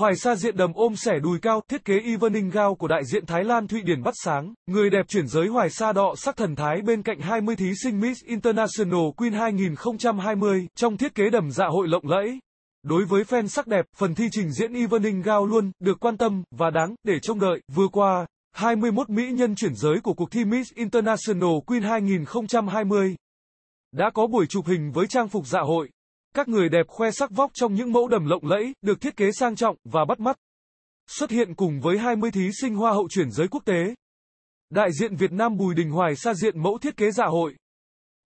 Hoài Sa diện đầm ôm sẻ đùi cao, thiết kế evening gown của đại diện Thái Lan Thụy Điển bắt sáng, người đẹp chuyển giới Hoài Sa đọ sắc thần thái bên cạnh 20 thí sinh Miss International Queen 2020 trong thiết kế đầm dạ hội lộng lẫy. Đối với fan sắc đẹp, phần thi trình diễn evening gown luôn được quan tâm và đáng để trông đợi. Vừa qua, 21 mỹ nhân chuyển giới của cuộc thi Miss International Queen 2020 đã có buổi chụp hình với trang phục dạ hội các người đẹp khoe sắc vóc trong những mẫu đầm lộng lẫy, được thiết kế sang trọng và bắt mắt. Xuất hiện cùng với 20 thí sinh hoa hậu chuyển giới quốc tế. Đại diện Việt Nam Bùi Đình Hoài xa diện mẫu thiết kế dạ hội.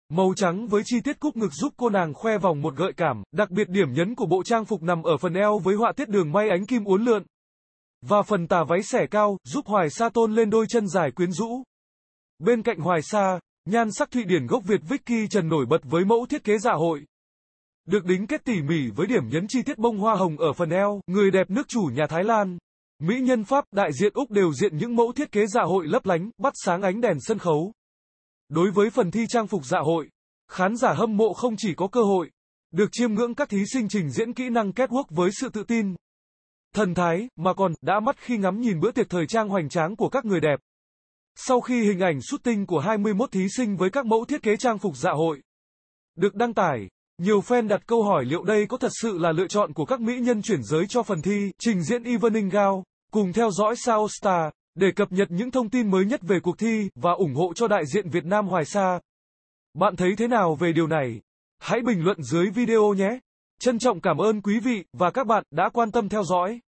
Màu trắng với chi tiết cúc ngực giúp cô nàng khoe vòng một gợi cảm, đặc biệt điểm nhấn của bộ trang phục nằm ở phần eo với họa tiết đường may ánh kim uốn lượn. Và phần tà váy xẻ cao, giúp Hoài Sa tôn lên đôi chân dài quyến rũ. Bên cạnh Hoài Sa, nhan sắc Thụy Điển gốc Việt Vicky Trần nổi bật với mẫu thiết kế dạ hội. Được đính kết tỉ mỉ với điểm nhấn chi tiết bông hoa hồng ở phần eo, người đẹp nước chủ nhà Thái Lan, Mỹ nhân Pháp, đại diện Úc đều diện những mẫu thiết kế dạ hội lấp lánh, bắt sáng ánh đèn sân khấu. Đối với phần thi trang phục dạ hội, khán giả hâm mộ không chỉ có cơ hội được chiêm ngưỡng các thí sinh trình diễn kỹ năng catwalk với sự tự tin, thần thái, mà còn đã mắt khi ngắm nhìn bữa tiệc thời trang hoành tráng của các người đẹp. Sau khi hình ảnh xuất tinh của 21 thí sinh với các mẫu thiết kế trang phục dạ hội được đăng tải, nhiều fan đặt câu hỏi liệu đây có thật sự là lựa chọn của các mỹ nhân chuyển giới cho phần thi, trình diễn Evening Gown. Cùng theo dõi Sao Star, để cập nhật những thông tin mới nhất về cuộc thi và ủng hộ cho đại diện Việt Nam Hoài Sa. Bạn thấy thế nào về điều này? Hãy bình luận dưới video nhé. Trân trọng cảm ơn quý vị và các bạn đã quan tâm theo dõi.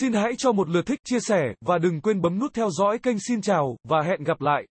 Xin hãy cho một lượt thích chia sẻ và đừng quên bấm nút theo dõi kênh xin chào và hẹn gặp lại.